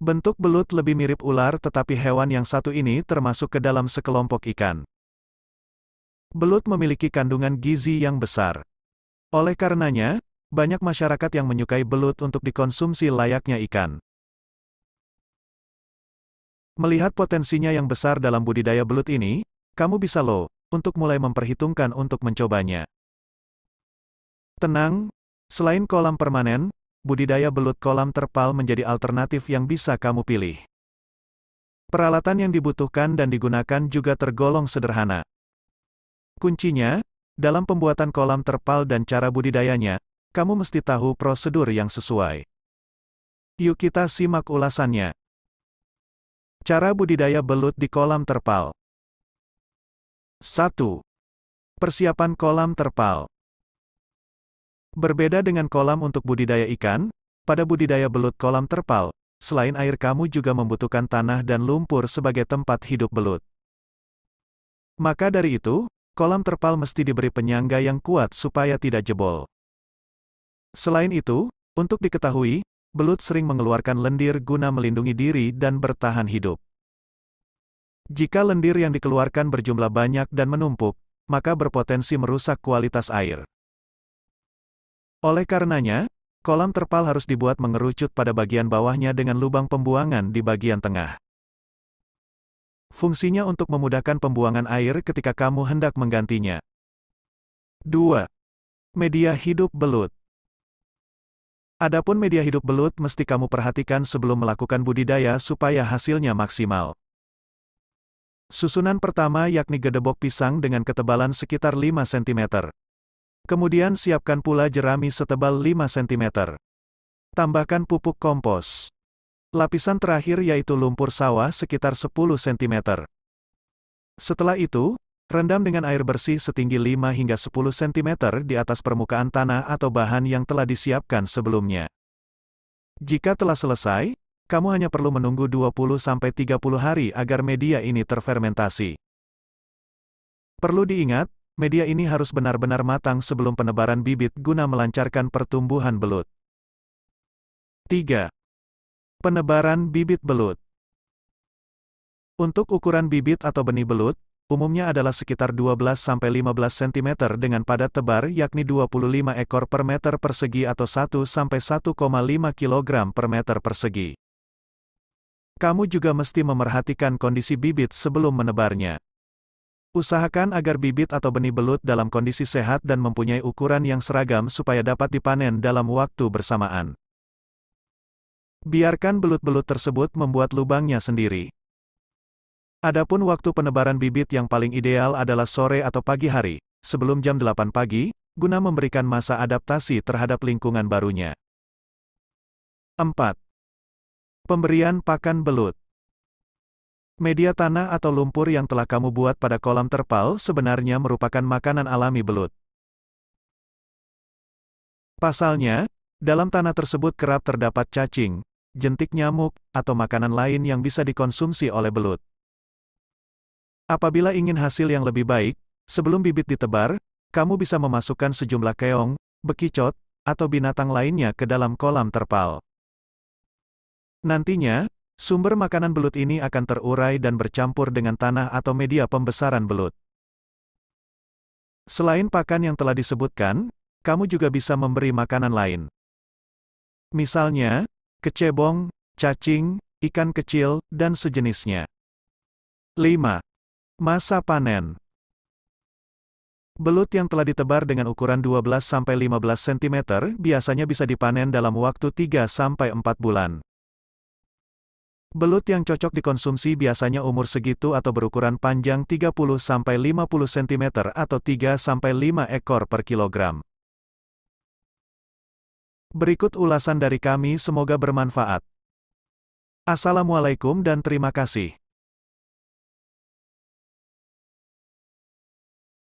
Bentuk belut lebih mirip ular tetapi hewan yang satu ini termasuk ke dalam sekelompok ikan. Belut memiliki kandungan gizi yang besar. Oleh karenanya, banyak masyarakat yang menyukai belut untuk dikonsumsi layaknya ikan. Melihat potensinya yang besar dalam budidaya belut ini, kamu bisa loh, untuk mulai memperhitungkan untuk mencobanya. Tenang, selain kolam permanen, budidaya belut kolam terpal menjadi alternatif yang bisa kamu pilih. Peralatan yang dibutuhkan dan digunakan juga tergolong sederhana. Kuncinya, dalam pembuatan kolam terpal dan cara budidayanya, kamu mesti tahu prosedur yang sesuai. Yuk kita simak ulasannya. Cara budidaya belut di kolam terpal. 1. Persiapan kolam terpal. Berbeda dengan kolam untuk budidaya ikan, pada budidaya belut kolam terpal, selain air kamu juga membutuhkan tanah dan lumpur sebagai tempat hidup belut. Maka dari itu, kolam terpal mesti diberi penyangga yang kuat supaya tidak jebol. Selain itu, untuk diketahui, belut sering mengeluarkan lendir guna melindungi diri dan bertahan hidup. Jika lendir yang dikeluarkan berjumlah banyak dan menumpuk, maka berpotensi merusak kualitas air. Oleh karenanya, kolam terpal harus dibuat mengerucut pada bagian bawahnya dengan lubang pembuangan di bagian tengah. Fungsinya untuk memudahkan pembuangan air ketika kamu hendak menggantinya. 2. Media hidup belut. Adapun media hidup belut mesti kamu perhatikan sebelum melakukan budidaya supaya hasilnya maksimal. Susunan pertama yakni gedebok pisang dengan ketebalan sekitar 5 cm. Kemudian siapkan pula jerami setebal 5 cm. Tambahkan pupuk kompos. Lapisan terakhir yaitu lumpur sawah sekitar 10 cm. Setelah itu, rendam dengan air bersih setinggi 5 hingga 10 cm di atas permukaan tanah atau bahan yang telah disiapkan sebelumnya. Jika telah selesai, kamu hanya perlu menunggu 20-30 sampai hari agar media ini terfermentasi. Perlu diingat, media ini harus benar-benar matang sebelum penebaran bibit guna melancarkan pertumbuhan belut. 3. Penebaran bibit belut Untuk ukuran bibit atau benih belut, umumnya adalah sekitar 12-15 cm dengan padat tebar yakni 25 ekor per meter persegi atau 1-1,5 kg per meter persegi. Kamu juga mesti memerhatikan kondisi bibit sebelum menebarnya. Usahakan agar bibit atau benih belut dalam kondisi sehat dan mempunyai ukuran yang seragam supaya dapat dipanen dalam waktu bersamaan. Biarkan belut-belut tersebut membuat lubangnya sendiri. Adapun waktu penebaran bibit yang paling ideal adalah sore atau pagi hari, sebelum jam 8 pagi, guna memberikan masa adaptasi terhadap lingkungan barunya. 4. Pemberian pakan belut Media tanah atau lumpur yang telah kamu buat pada kolam terpal sebenarnya merupakan makanan alami belut. Pasalnya, dalam tanah tersebut kerap terdapat cacing, jentik nyamuk, atau makanan lain yang bisa dikonsumsi oleh belut. Apabila ingin hasil yang lebih baik, sebelum bibit ditebar, kamu bisa memasukkan sejumlah keong, bekicot, atau binatang lainnya ke dalam kolam terpal. Nantinya, Sumber makanan belut ini akan terurai dan bercampur dengan tanah atau media pembesaran belut. Selain pakan yang telah disebutkan, kamu juga bisa memberi makanan lain. Misalnya, kecebong, cacing, ikan kecil, dan sejenisnya. 5. Masa panen Belut yang telah ditebar dengan ukuran 12-15 cm biasanya bisa dipanen dalam waktu 3-4 bulan. Belut yang cocok dikonsumsi biasanya umur segitu atau berukuran panjang 30-50 cm atau 3-5 ekor per kilogram. Berikut ulasan dari kami semoga bermanfaat. Assalamualaikum dan terima kasih.